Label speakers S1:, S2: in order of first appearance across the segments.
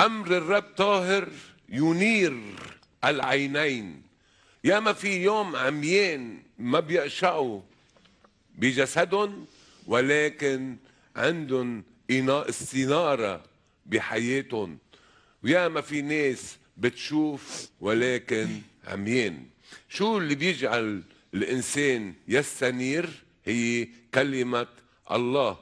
S1: أمر الرب طاهر ينير العينين يا ما في يوم عميين ما بيقشعوا بجسدهم ولكن عندهم استنارة بحياتهم ما في ناس بتشوف ولكن عميان شو اللي بيجعل الإنسان يستنير هي كلمة الله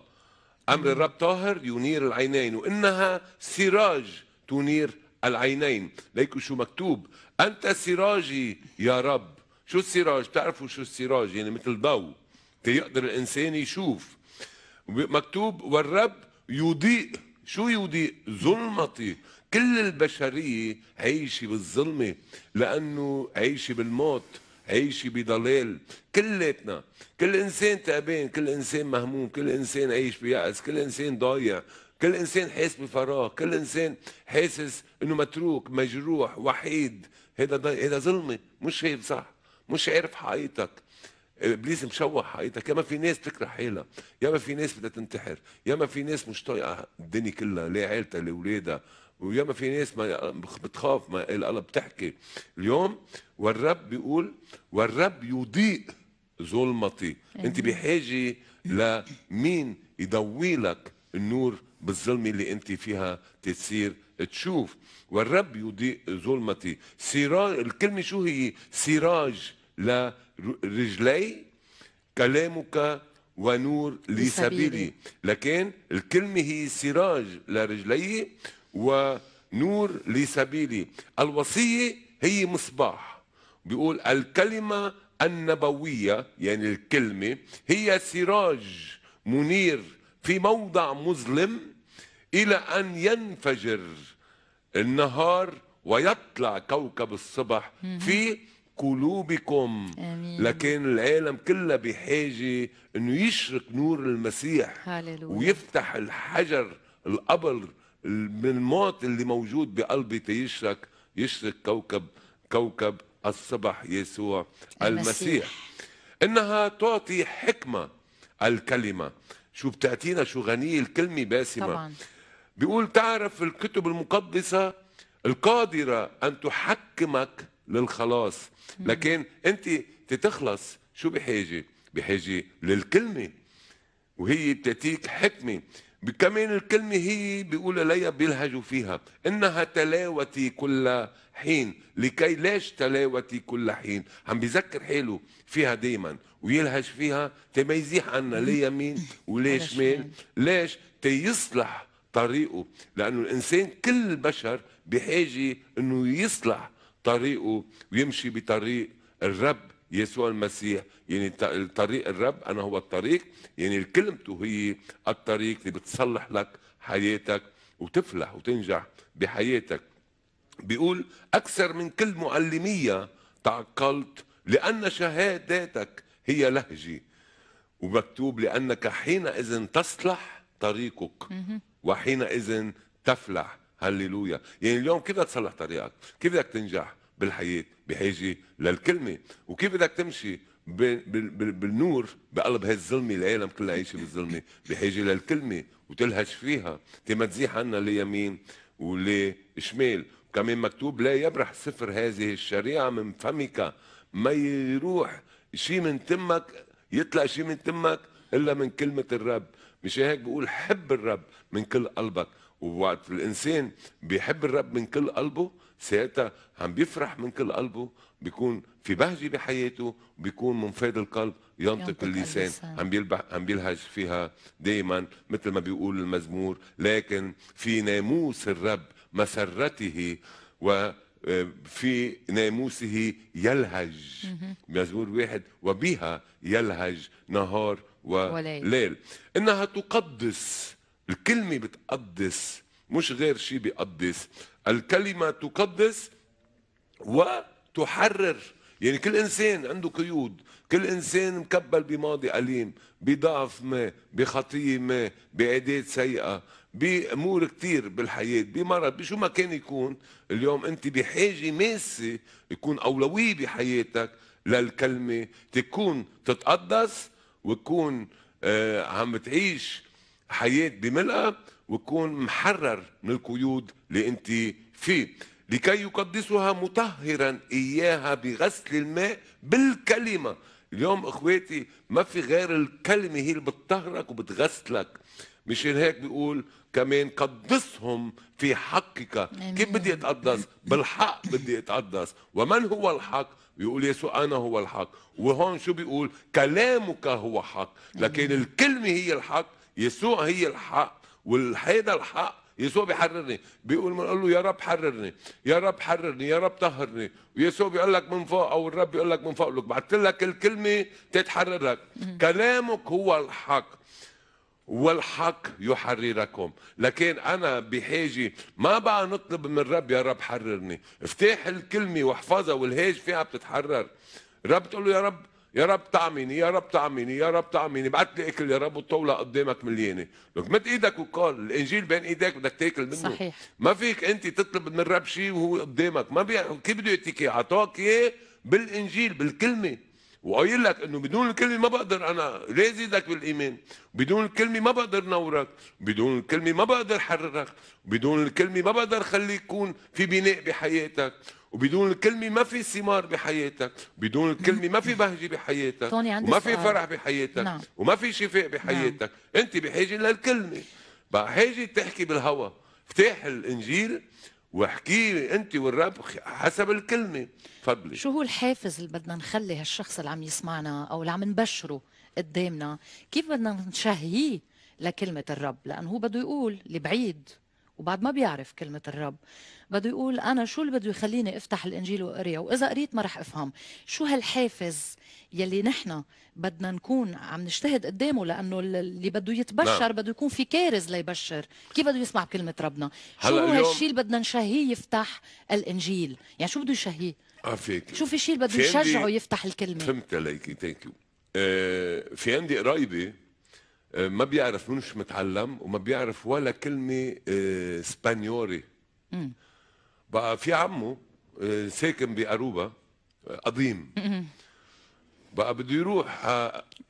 S1: أمر الرب طاهر ينير العينين وإنها سراج تنير العينين ليكوا شو مكتوب أنت سراجي يا رب شو السراج تعرفوا شو السراج يعني مثل ضوء يقدر الإنسان يشوف مكتوب والرب يضيء شو يضيء ظلمتي كل البشرية عايشة بالظلمة لأنه عايشة بالموت عيشي بضلال كلتنا كل انسان تعبان كل انسان مهموم كل انسان عايش بيأس كل انسان ضايع كل انسان حاسس بفراغ كل انسان حاسس انه متروك مجروح وحيد هذا هذا ظلمه مش شايف صح مش عارف حقيقتك ابليس مشوه حقيقتك ياما في ناس بتكره حالها ياما في ناس بدها تنتحر ياما في ناس مش طايقه الدنيا كلها لا عيلتها لا اولادها وياما في ناس ما بتخاف ما الله بتحكي اليوم والرب بيقول والرب يضيء ظلمتي انت بحاجه لمين يضوي لك النور بالظلمه اللي انت فيها تصير تشوف والرب يضيء ظلمتي سراج الكلمه شو هي سراج لرجلي كلامك ونور لسبيلي لكن الكلمه هي سراج لرجلي ونور لسبيلي الوصية هي مصباح بيقول الكلمة النبوية يعني الكلمة هي سراج منير في موضع مظلم إلى أن ينفجر النهار ويطلع كوكب الصبح في قلوبكم آمين. لكن العالم كلها بحاجة أنه يشرق نور المسيح هاللويا. ويفتح الحجر القبر من الموت اللي موجود بقلبي تيشرك يشرك كوكب كوكب الصبح يسوع المسيح, المسيح. انها تعطي حكمه الكلمه شو بتعطينا شو غنيه الكلمه باسمه طبعا. بيقول تعرف الكتب المقدسه القادره ان تحكمك للخلاص لكن انت تتخلص شو بحاجه بحاجه للكلمه وهي بتعطيك حكمه كمان الكلمة هي بيقول لي بيلهجوا فيها إنها تلاوتي كل حين لكي ليش تلاوتي كل حين عم بيذكر حاله فيها دايما ويلهج فيها تميزيح عنا ليه يمين وليه شمال ليش تيصلح طريقه لأنه الإنسان كل البشر بحاجة إنه يصلح طريقه ويمشي بطريق الرب يسوع المسيح يعني الطريق الرب انا هو الطريق يعني كلمته هي الطريق اللي بتصلح لك حياتك وتفلح وتنجح بحياتك بيقول اكثر من كل معلميه تعقلت لان شهاداتك هي لهجي ومكتوب لانك حينئذ تصلح طريقك وحينئذ تفلح هللويا يعني اليوم كيف بدك تصلح طريقك كيف بدك تنجح بالحياه بحاجه للكلمه وكيف بدك تمشي بالنور بقلب هالظلمه العالم كلها عايشه بالظلمه بحاجه للكلمه وتلهج فيها ما تزيح عنا ليمين ولشمال كمان مكتوب لا يبرح سفر هذه الشريعه من فمك ما يروح شيء من تمك يطلع شيء من تمك الا من كلمه الرب مش هيك بقول حب الرب من كل قلبك ووقت الانسان بيحب الرب من كل قلبه ساعتها عم بيفرح من كل قلبه بيكون في بهجه بحياته بيكون من القلب ينطق, اللسان. عم بيلبح عم بيلهج فيها دائما مثل ما بيقول المزمور لكن في ناموس الرب مسرته وفي آه، ناموسه يلهج مزمور واحد وبها يلهج نهار وليل انها تقدس الكلمه بتقدس مش غير شيء بيقدس الكلمة تقدس وتحرر يعني كل إنسان عنده قيود كل إنسان مكبل بماضي أليم بضعف ما بخطية ما بعادات سيئة بأمور كتير بالحياة بمرض بشو ما كان يكون اليوم أنت بحاجة ماسة يكون أولوية بحياتك للكلمة تكون تتقدس وتكون آه، عم تعيش حياة بملأ وتكون محرر من القيود اللي انت فيه لكي يقدسها مطهرا اياها بغسل الماء بالكلمه اليوم اخواتي ما في غير الكلمه هي اللي بتطهرك وبتغسلك مشان هيك بيقول كمان قدسهم في حقك كيف بدي اتقدس بالحق بدي اتقدس ومن هو الحق بيقول يسوع انا هو الحق وهون شو بيقول كلامك هو حق لكن الكلمه هي الحق يسوع هي الحق والحقيقه الحق يسوع بيحررني بيقول من له يا رب حررني يا رب حررني يا رب طهرني ويسوع بيقول لك من فوق او الرب بيقول لك من فوق لك بعت لك الكلمه تتحررك كلامك هو الحق والحق يحرركم لكن انا بحاجه ما بقى نطلب من الرب يا رب حررني افتح الكلمه واحفظها والهاج فيها بتتحرر الرب تقول له يا رب يا رب طعمني يا رب طعمني يا رب طعمني بعت لي اكل يا رب والطاوله قدامك مليانه لك مد ايدك وقال الانجيل بين ايديك بدك تاكل منه صحيح ما فيك انت تطلب من الرب شيء وهو قدامك ما بي... كيف بده يعطيك اياه اعطاك اياه بالانجيل بالكلمه وقايل لك انه بدون الكلمه ما بقدر انا لازيدك بالايمان بدون الكلمه ما بقدر نورك بدون الكلمه ما بقدر حررك بدون الكلمه ما بقدر خليك يكون في بناء بحياتك وبدون الكلمه ما في ثمار بحياتك بدون الكلمه ما في بهجه بحياتك وما في فرح بحياتك نعم. وما في شفاء نعم. بحياتك نعم. انت بحاجه للكلمه بقى حاجه تحكي بالهوى افتح الانجيل واحكي انت والرب حسب الكلمه تفضلي شو هو
S2: الحافز اللي بدنا نخلي هالشخص اللي عم يسمعنا او اللي عم نبشره قدامنا كيف بدنا نشهيه لكلمه الرب لانه هو بده يقول اللي بعيد وبعد ما بيعرف كلمة الرب بده يقول أنا شو اللي بده يخليني أفتح الإنجيل وأقريه وإذا قريت ما رح أفهم شو هالحافز يلي نحن بدنا نكون عم نجتهد قدامه لأنه اللي بده يتبشر نعم. بده يكون في كارز ليبشر كيف بده يسمع كلمة ربنا شو هو هالشيء اللي بدنا نشهيه يفتح الإنجيل يعني شو بده يشهيه
S1: اه شو
S2: في شيء بده يشجعه يفتح الكلمة
S1: فهمت عليكي ثانك آه، يو في عندي قرايبه آه، ما بيعرف منش متعلم وما بيعرف ولا كلمه اسبانيوري آه، بقى في عمه آه، ساكن باروبا قديم بقى بده يروح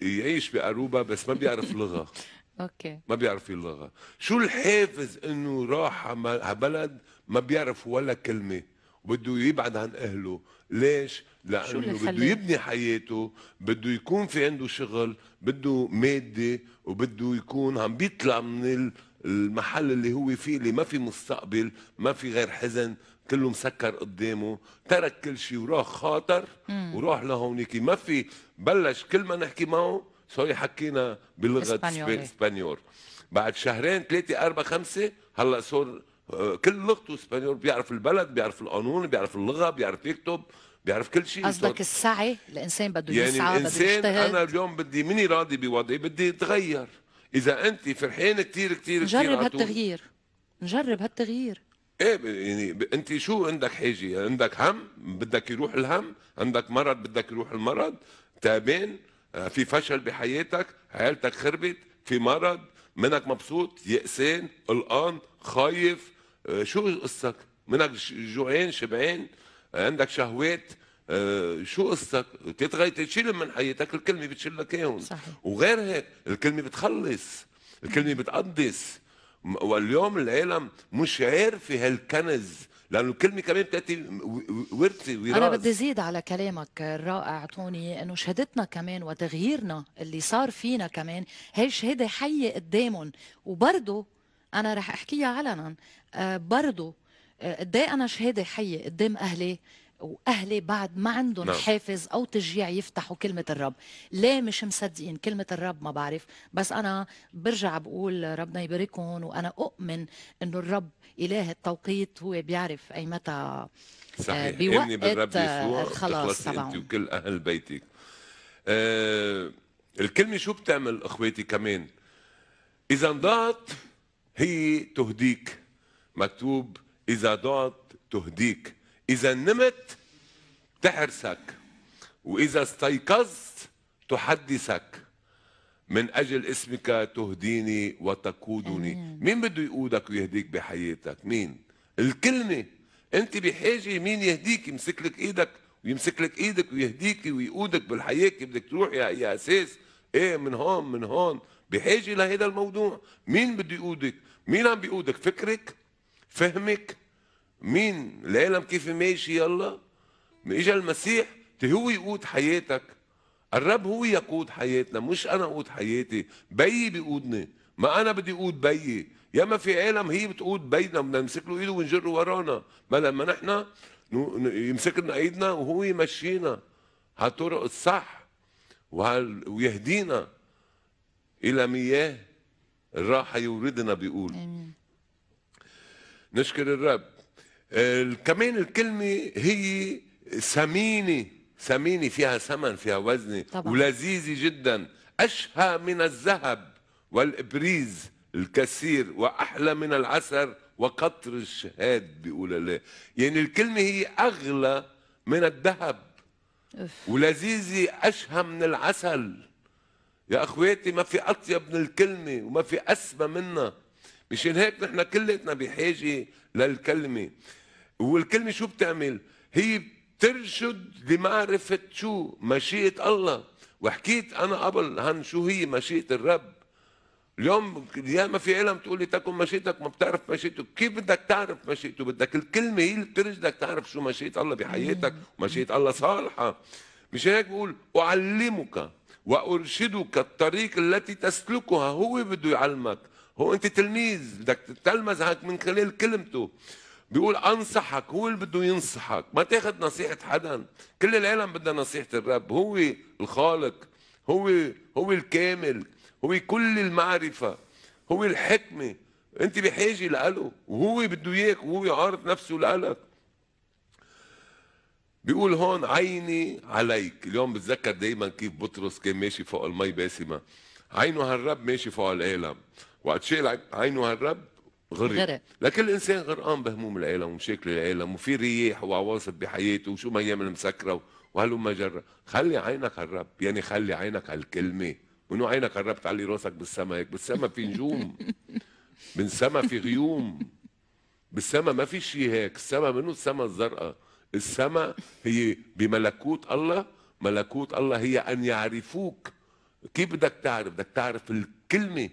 S1: يعيش باروبا بس ما بيعرف لغه اوكي ما بيعرف اللغه شو الحافز انه راح بلد ما بيعرف ولا كلمه بده يبعد عن اهله ليش لانه بده يبني حياته بده يكون في عنده شغل بده ماده وبده يكون عم بيطلع من المحل اللي هو فيه اللي ما في مستقبل ما في غير حزن كله مسكر قدامه ترك كل شيء وراح خاطر وراح لهونيك ما في بلش كل ما نحكي معه سوري حكينا بلغه اسبانيول بعد شهرين ثلاثه اربعه خمسه هلا صار كل لغته اسبانيول بيعرف البلد بيعرف القانون بيعرف اللغه بيعرف يكتب بيعرف كل شيء قصدك
S2: السعي الانسان بده يعني يسعى الإنسان بده يشتغل
S1: انا اليوم بدي مني راضي بوضعي بدي اتغير اذا انت فرحان كثير كثير نجرب هالتغيير
S2: نجرب هالتغيير
S1: ايه يعني انت شو عندك حاجه يعني عندك هم بدك يروح الهم عندك مرض بدك يروح المرض تعبان آه، في فشل بحياتك عائلتك خربت في مرض منك مبسوط يئسان قلقان خايف آه، شو قصتك منك جوعان شبعان عندك شهوات آه، شو قصتك تتغير تشيل من حياتك الكلمه بتشيل لك اياهم وغير هيك الكلمه بتخلص الكلمه بتقدس واليوم العالم مش عارفه هالكنز لانه الكلمه كمان بتاتي ورث وراث انا بدي
S2: زيد على كلامك الرائع توني انه شهادتنا كمان وتغييرنا اللي صار فينا كمان هي شهاده حيه قدامهم وبرضه انا رح احكيها علنا آه، برضه آه، قد إيه انا شهاده حيه قدام اهلي واهلي بعد ما عندهم نعم. حافز او تشجيع يفتحوا كلمه الرب ليه مش مصدقين كلمه الرب ما بعرف بس انا برجع بقول ربنا يبارككم وانا اؤمن انه الرب اله التوقيت هو بيعرف اي متى آه، صحيح امني بالرب آه، يسوع خلاص انت
S1: وكل اهل بيتك آه الكلمه شو بتعمل اخواتي كمان اذا ضاعت هي تهديك مكتوب اذا ضاعت تهديك إذا نمت تحرسك وإذا استيقظت تحدثك من أجل اسمك تهديني وتقودني مين بده يقودك ويهديك بحياتك مين الكلمة أنت بحاجة مين يهديك يمسك لك إيدك ويمسك لك إيدك ويهديك ويقودك بالحياة كيف بدك تروح يا, يا أساس إيه من هون من هون بحاجة لهذا الموضوع مين بده يقودك مين عم بيقودك فكرك فهمك مين العالم كيف ماشي يلا اجى المسيح هو يقود حياتك الرب هو يقود حياتنا مش انا اقود حياتي بي بيقودني ما انا بدي اقود بي يا ما في عالم هي بتقود بينا بدنا نمسك له ايده ونجره ورانا ما لما نحن يمسك لنا ايدنا وهو يمشينا على الطرق الصح ويهدينا الى مياه الراحه يوردنا بيقول آمين. نشكر الرب كمان الكلمة هي ثمينة ثمينة فيها ثمن فيها وزنة ولذيذة جدا أشهى من الذهب والإبريز الكثير وأحلى من العسل وقطر الشهاد بيقول الله يعني الكلمة هي أغلى من الذهب ولذيذة أشهى من العسل يا أخواتي ما في أطيب من الكلمة وما في أسمى منها مشان هيك نحن كلتنا بحاجة للكلمة والكلمة شو بتعمل هي بترشد لمعرفة شو مشيئة الله وحكيت أنا قبل عن شو هي مشيئة الرب اليوم يا ما في علم تقول لي تكن مشيئتك ما بتعرف مشيئته كيف بدك تعرف مشيئته بدك الكلمة هي اللي بترشدك تعرف شو مشيئة الله بحياتك ومشيئة الله صالحة مش هيك بقول أعلمك وأرشدك الطريق التي تسلكها هو بده يعلمك هو أنت تلميذ بدك تتلمذ هيك من خلال كلمته بيقول انصحك هو اللي بده ينصحك ما تاخذ نصيحه حدا كل العالم بدها نصيحه الرب هو الخالق هو هو الكامل هو كل المعرفه هو الحكمه انت بحاجه لإله وهو بده اياك وهو عارض نفسه لإلك بيقول هون عيني عليك اليوم بتذكر دايما كيف بطرس كان ماشي فوق المي باسمه عينه هالرب ماشي فوق العالم وقت شيل عينه هالرب غرق. غرق لكن الانسان غرقان بهموم العالم ومشاكل العالم وفي رياح وعواصف بحياته وشو ما يعمل مسكره مسكره ما جرى خلي عينك على الرب يعني خلي عينك على الكلمه ونو عينك على الرب تعلي راسك بالسما هيك بالسما في نجوم بالسما في غيوم بالسما ما في شيء هيك السما منو السما الزرقاء السما هي بملكوت الله ملكوت الله هي ان يعرفوك كيف بدك تعرف بدك تعرف الكلمه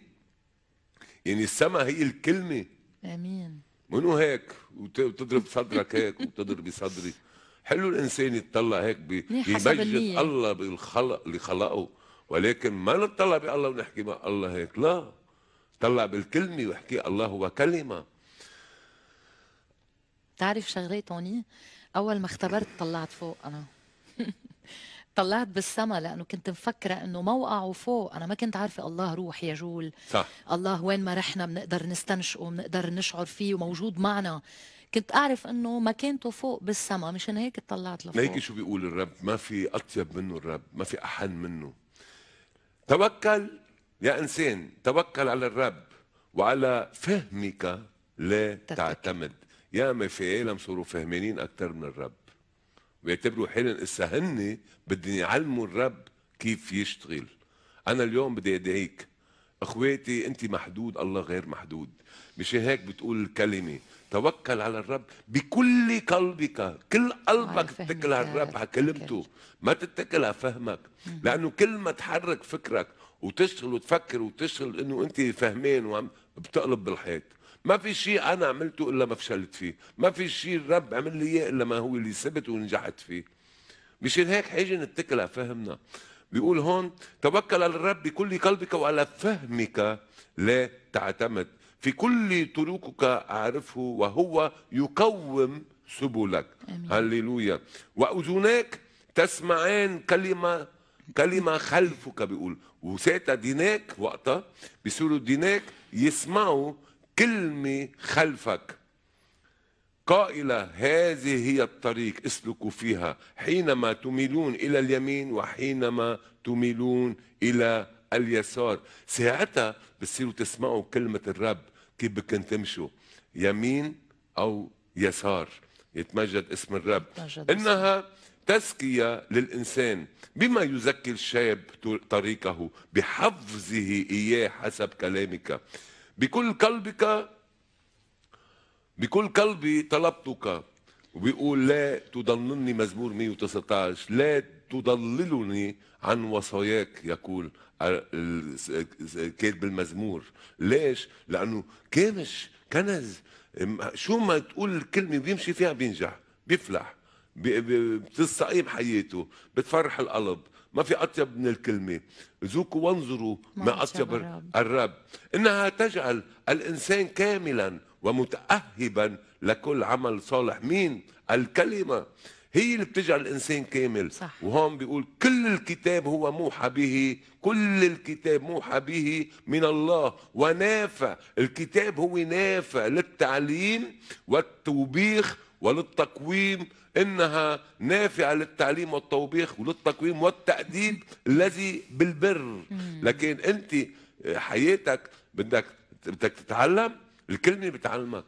S1: يعني السماء هي الكلمه امين منو هيك وتضرب صدرك هيك وتضرب صدري حلو الانسان يتطلع هيك بمجد الله بالخلق اللي خلقه ولكن ما نتطلع بالله ونحكي مع الله هيك لا طلع بالكلمه واحكي الله هو كلمه
S2: تعرف شغلات هوني اول ما اختبرت طلعت فوق انا طلعت بالسما لانه كنت مفكره انه موقعه فوق انا ما كنت عارفه الله روح يا جول صح الله وين ما رحنا بنقدر نستنشقه بنقدر نشعر فيه وموجود معنا كنت اعرف انه مكانته فوق بالسما مشان هيك طلعت لفوق ليك شو
S1: بيقول الرب ما في اطيب منه الرب ما في احن منه توكل يا انسان توكل على الرب وعلى فهمك لا تعتمد يا ما في عالم صاروا فهمانين اكثر من الرب بيعتبروا حالهم اسا هن بدهم يعلموا الرب كيف يشتغل انا اليوم بدي ادعيك اخواتي انت محدود الله غير محدود مش هيك بتقول الكلمه توكل على الرب بكل قلبك كل قلبك تتكل على الرب على كلمته ما تتكل على فهمك لانه كل ما تحرك فكرك وتشتغل وتفكر وتشتغل انه انت فهمان وعم بتقلب بالحيط ما في شيء انا عملته الا ما فشلت فيه ما في شيء الرب عمل لي اياه الا ما هو اللي ثبت ونجحت فيه مشان هيك حاجه نتكل على فهمنا بيقول هون توكل على الرب بكل قلبك وعلى فهمك لا تعتمد في كل طرقك اعرفه وهو يقوم سبلك هللويا واذناك تسمعان كلمه كلمه خلفك بيقول وساتا ديناك وقتها بيصيروا ديناك يسمعوا كلمة خلفك قائلة هذه هي الطريق اسلكوا فيها حينما تميلون إلى اليمين وحينما تميلون إلى اليسار ساعتها بتصيروا تسمعوا كلمة الرب كيف بكن تمشوا يمين أو يسار يتمجد اسم الرب إنها تزكية للإنسان بما يزكي الشاب طريقه بحفظه إياه حسب كلامك بكل قلبك بكل قلبي طلبتك وبيقول لا تضللني مزمور 119 لا تضللني عن وصاياك يقول كاتب المزمور ليش لانه كامش كنز شو ما تقول الكلمه بيمشي فيها بينجح بيفلح بتستقيم حياته بتفرح القلب ما في أطيب من الكلمة ذوقوا وانظروا ما أطيب الرب. الرب إنها تجعل الإنسان كاملا ومتأهبا لكل عمل صالح مين الكلمة هي اللي بتجعل الانسان كامل صح. وهون بيقول كل الكتاب هو موحى به كل الكتاب موحى به من الله ونافع الكتاب هو نافع للتعليم والتوبيخ وللتقويم إنها نافعة للتعليم والتوبيخ وللتقويم والتأديب الذي بالبر لكن أنت حياتك بدك بدك تتعلم الكلمة بتعلمك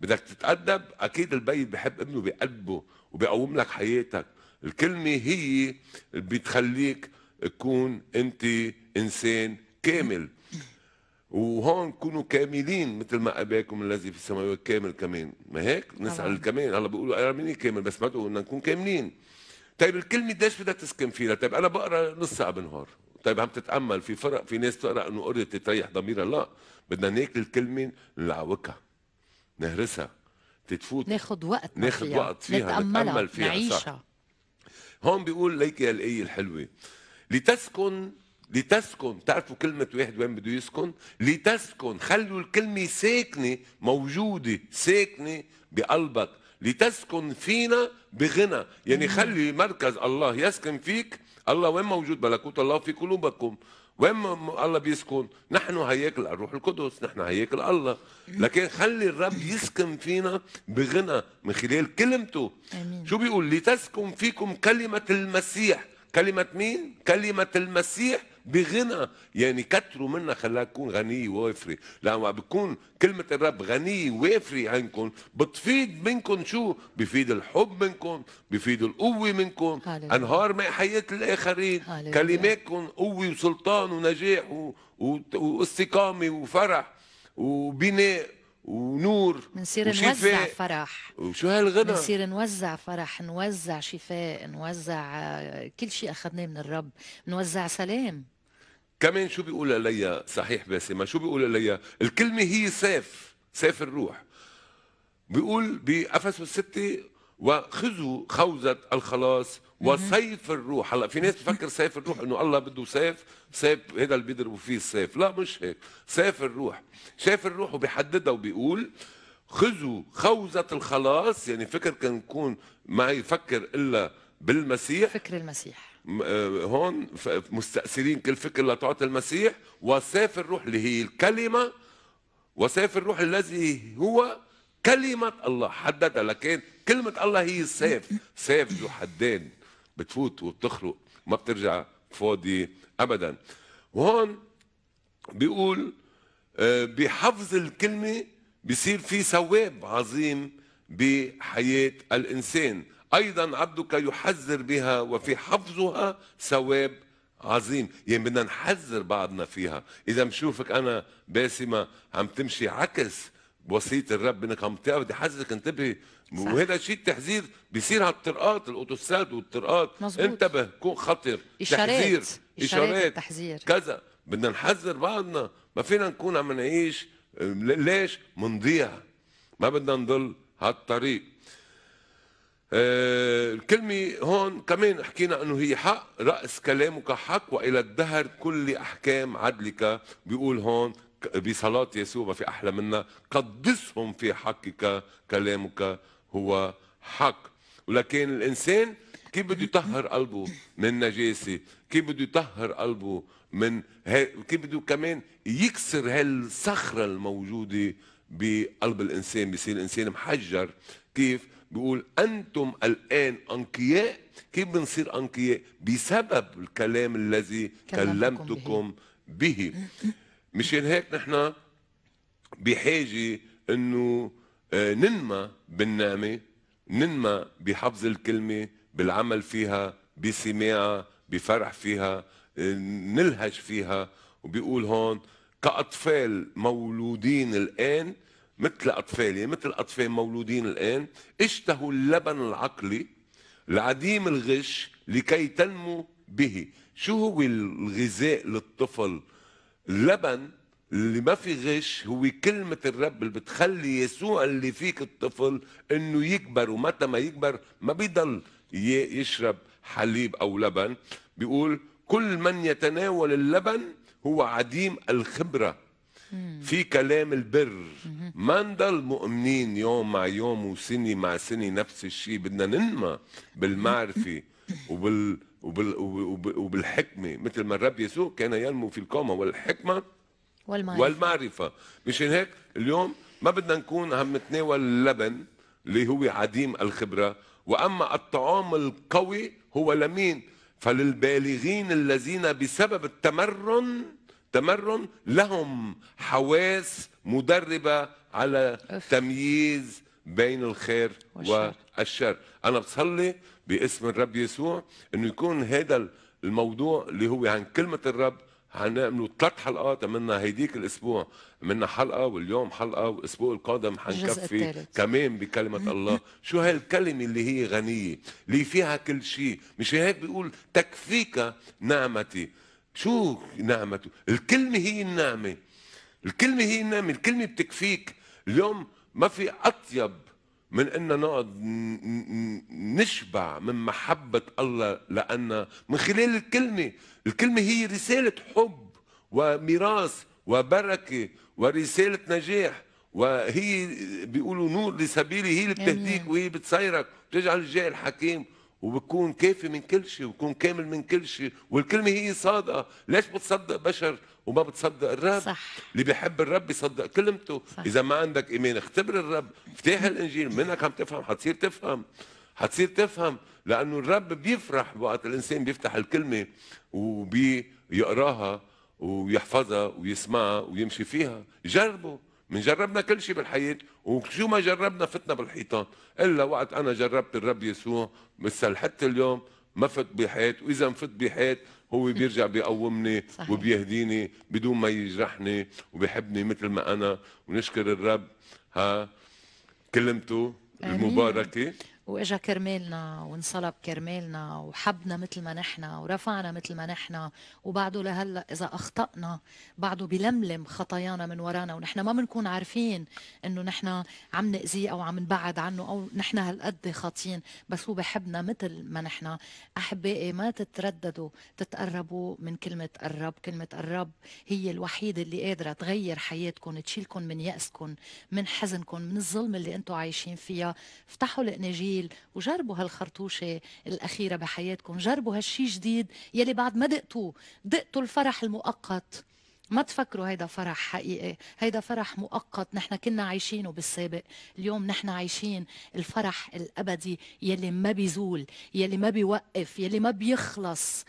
S1: بدك تتأدب أكيد البي بحب ابنه بقلبه وبقوم لك حياتك الكلمة هي بتخليك تكون أنت إنسان كامل وهون كونوا كاملين مثل ما اباكم الذي في السماوات كامل كمان ما هيك نسال كمان هلا بيقولوا انا مني كامل بس ما بدنا نكون كاملين طيب الكلمه قديش بدها تسكن فينا طيب انا بقرا نص ساعه بالنهار طيب عم تتامل في فرق في ناس تقرا انه قريت تريح ضميرها لا بدنا ناكل الكلمه نلعوكها نهرسها تتفوت ناخذ وقت ناخذ وقت فيها نتأملها. نتامل فيها نعيشها هون بيقول ليك يا الايه الحلوه لتسكن لتسكن تعرفوا كلمة واحد وين بده يسكن لتسكن خلوا الكلمة ساكنة موجودة ساكنة بقلبك لتسكن فينا بغنى يعني خلي مركز الله يسكن فيك الله وين موجود ملكوت الله في قلوبكم وين الله بيسكن نحن هياكل الروح القدس نحن هياكل الله لكن خلي الرب يسكن فينا بغنى من خلال كلمته أمين. شو بيقول لتسكن فيكم كلمة المسيح كلمة مين؟ كلمة المسيح بغنى يعني كتروا منا خلاك تكون غني وافري لما بكون كلمة الرب غني وافري عنكم بتفيد منكم شو بفيد الحب منكم بفيد القوة منكم هاللويا. أنهار ماء حياة الآخرين كلماتكم قوة وسلطان ونجاح و... و... واستقامة وفرح وبناء ونور بنصير نوزع
S2: فرح
S1: وشو هالغنى بنصير
S2: نوزع فرح نوزع شفاء نوزع آه، كل شيء اخذناه من الرب نوزع سلام
S1: كمان شو بيقول ليا صحيح باسمة شو بيقول ليا الكلمة هي سيف سيف الروح بيقول بأفسس الستة وخذوا خوذة الخلاص وسيف الروح هلا في ناس بتفكر سيف الروح انه الله بده سيف سيف هذا اللي بيضربوا فيه السيف لا مش هيك سيف الروح سيف الروح وبيحددها وبيقول خذوا خوذة الخلاص يعني فكر كان يكون ما يفكر الا بالمسيح فكر المسيح آه، هون مستأثرين كل فكر لتعطي المسيح وسيف الروح اللي هي الكلمة وسيف الروح الذي هو كلمة الله حددها لكن كلمة الله هي السيف سيف ذو حدين بتفوت وبتخرق ما بترجع فاضي ابدا وهون بيقول آه، بحفظ الكلمه بيصير في ثواب عظيم بحياه الانسان ايضا عبدك يحذر بها وفي حفظها ثواب عظيم يعني بدنا نحذر بعضنا فيها اذا بشوفك انا باسمه عم تمشي عكس وصيه الرب انك عم تقعد حذرك انتبهي وهذا شيء التحذير بيصير على الطرقات الاوتوستراد والطرقات مزبوط. انتبه كون خطر إشارات. تحذير اشارات تحذير كذا بدنا نحذر بعضنا ما فينا نكون عم نعيش ليش منضيع ما بدنا نضل هالطريق آه الكلمة هون كمان حكينا انه هي حق رأس كلامك حق والى الدهر كل احكام عدلك بيقول هون بصلاة يسوع ما في احلى منها قدسهم في حقك كلامك هو حق ولكن الانسان كيف بده يطهر قلبه من نجاسه كيف بده يطهر قلبه من ه... كيف بده كمان يكسر هالصخره الموجوده بقلب الانسان بيصير الانسان محجر كيف بيقول انتم الان انقياء كيف بنصير انقياء بسبب الكلام الذي كلمتكم به, به. مشان هيك نحن بحاجه انه آه، ننمى بالنعمة ننمى بحفظ الكلمة بالعمل فيها بسماعها بفرح فيها آه، نلهج فيها وبيقول هون كأطفال مولودين الآن مثل أطفال يعني مثل أطفال مولودين الآن اشتهوا اللبن العقلي العديم الغش لكي تنمو به شو هو الغذاء للطفل اللبن اللي ما في غش هو كلمة الرب اللي بتخلي يسوع اللي فيك الطفل انه يكبر ومتى ما يكبر ما بيضل يشرب حليب او لبن بيقول كل من يتناول اللبن هو عديم الخبرة في كلام البر ما نضل مؤمنين يوم مع يوم وسنة مع سنة نفس الشيء بدنا ننمى بالمعرفة وبال وبال وبالحكمة مثل ما الرب يسوع كان ينمو في الكومة والحكمة والمعرفة, والمعرفة. مشان هيك اليوم ما بدنا نكون عم نتناول اللبن اللي هو عديم الخبرة وأما الطعام القوي هو لمين فللبالغين الذين بسبب التمرن تمرن لهم حواس مدربة على أف. تمييز بين الخير والشر, والشر. أنا بصلي باسم الرب يسوع أنه يكون هذا الموضوع اللي هو عن كلمة الرب حنعملوا ثلاث حلقات منا هيديك الاسبوع منا حلقه واليوم حلقه والاسبوع القادم حنكفي كمان بكلمه الله شو هاي الكلمه اللي هي غنيه اللي فيها كل شيء مش هيك بيقول تكفيك نعمتي شو نعمته الكلمه هي النعمه الكلمه هي النعمه الكلمه بتكفيك اليوم ما في اطيب من ان نقعد نشبع من محبه الله لنا من خلال الكلمه الكلمه هي رساله حب وميراث وبركه ورساله نجاح وهي بيقولوا نور لسبيلي هي اللي بتهديك وهي بتصيرك بتجعل الجاي الحكيم وبتكون كافي من كل شيء وبكون كامل من كل شيء والكلمة هي صادقة ليش بتصدق بشر وما بتصدق الرب صح. اللي بيحب الرب بيصدق كلمته صح. اذا ما عندك ايمان اختبر الرب افتح الانجيل منك عم تفهم حتصير تفهم حتصير تفهم لانه الرب بيفرح وقت الانسان بيفتح الكلمه وبيقراها ويحفظها ويسمعها ويمشي فيها جربوا من جربنا كل شيء بالحياة وشو ما جربنا فتنا بالحيطان إلا وقت أنا جربت الرب يسوع مثل حتى اليوم ما فت بحيط وإذا فت بحيط هو بيرجع بيقومني صحيح. وبيهديني بدون ما يجرحني وبيحبني مثل ما انا ونشكر الرب ها كلمته المباركه واجا
S2: كرمالنا وانصلب كرمالنا وحبنا مثل ما نحن ورفعنا مثل ما نحن وبعده لهلا اذا اخطانا بعده بلملم خطايانا من ورانا ونحن ما بنكون عارفين انه نحن عم ناذيه او عم نبعد عنه او نحن هالقد خاطين بس هو بحبنا مثل ما نحن احبائي ما تترددوا تتقربوا من كلمه الرب كلمه الرب هي الوحيده اللي قادره تغير حياتكم تشيلكم من ياسكم من حزنكم من الظلم اللي انتم عايشين فيها افتحوا الاناجيل جميل وجربوا هالخرطوشة الأخيرة بحياتكم جربوا هالشي جديد يلي بعد ما دقتوه دقتوا الفرح المؤقت ما تفكروا هيدا فرح حقيقي هيدا فرح مؤقت نحن كنا عايشينه بالسابق اليوم نحن عايشين الفرح الأبدي يلي ما بيزول يلي ما بيوقف يلي ما بيخلص